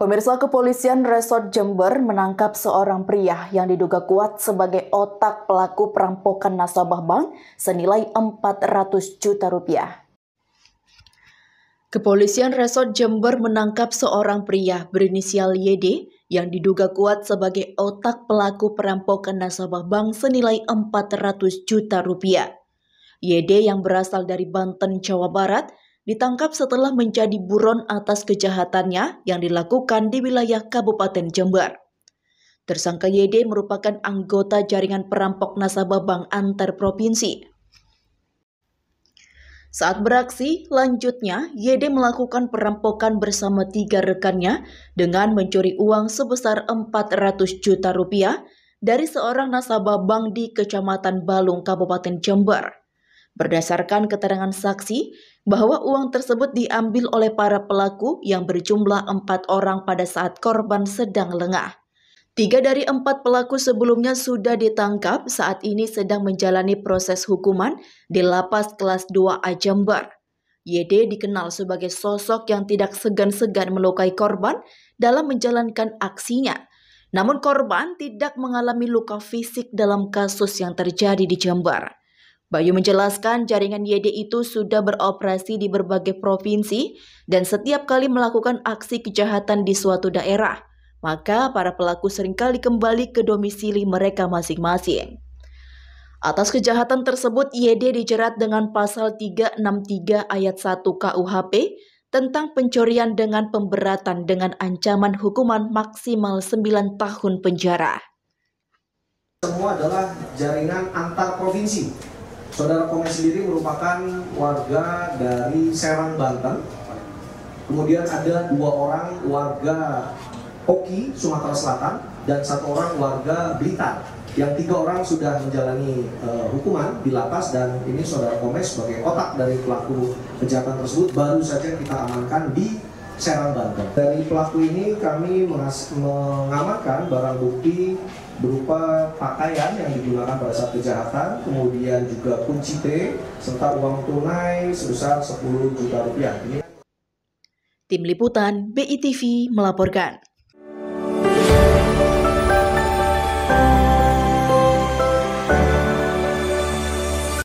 Pemirsa kepolisian Resort Jember menangkap seorang pria yang diduga kuat sebagai otak pelaku perampokan nasabah bank senilai 400 juta rupiah. Kepolisian Resort Jember menangkap seorang pria berinisial YD yang diduga kuat sebagai otak pelaku perampokan nasabah bank senilai 400 juta rupiah. YD yang berasal dari Banten, Jawa Barat, ditangkap setelah menjadi buron atas kejahatannya yang dilakukan di wilayah Kabupaten Jember. Tersangka YD merupakan anggota jaringan perampok nasabah bank antar provinsi. Saat beraksi, lanjutnya YD melakukan perampokan bersama tiga rekannya dengan mencuri uang sebesar 400 juta rupiah dari seorang nasabah bank di Kecamatan Balung, Kabupaten Jember. Berdasarkan keterangan saksi, bahwa uang tersebut diambil oleh para pelaku yang berjumlah empat orang pada saat korban sedang lengah. Tiga dari empat pelaku sebelumnya sudah ditangkap saat ini sedang menjalani proses hukuman di lapas kelas 2 A Jember. YD dikenal sebagai sosok yang tidak segan-segan melukai korban dalam menjalankan aksinya. Namun korban tidak mengalami luka fisik dalam kasus yang terjadi di Jember. Bayu menjelaskan jaringan YD itu sudah beroperasi di berbagai provinsi dan setiap kali melakukan aksi kejahatan di suatu daerah, maka para pelaku seringkali kembali ke domisili mereka masing-masing. Atas kejahatan tersebut, YD dijerat dengan pasal 363 ayat 1 KUHP tentang pencurian dengan pemberatan dengan ancaman hukuman maksimal 9 tahun penjara. Semua adalah jaringan antar provinsi Saudara Komeng sendiri merupakan warga dari Serang, Banten. Kemudian ada dua orang warga Oki, Sumatera Selatan, dan satu orang warga Blitar. Yang tiga orang sudah menjalani uh, hukuman di lapas dan ini saudara Komeng sebagai otak dari pelaku kejahatan tersebut baru saja kita amankan di Serang Banten. Dari pelaku ini kami mengamankan barang bukti berupa pakaian yang digunakan pada saat kejahatan, kemudian juga kunci T, serta uang tunai sebesar 10 juta rupiah. Tim Liputan BITV melaporkan.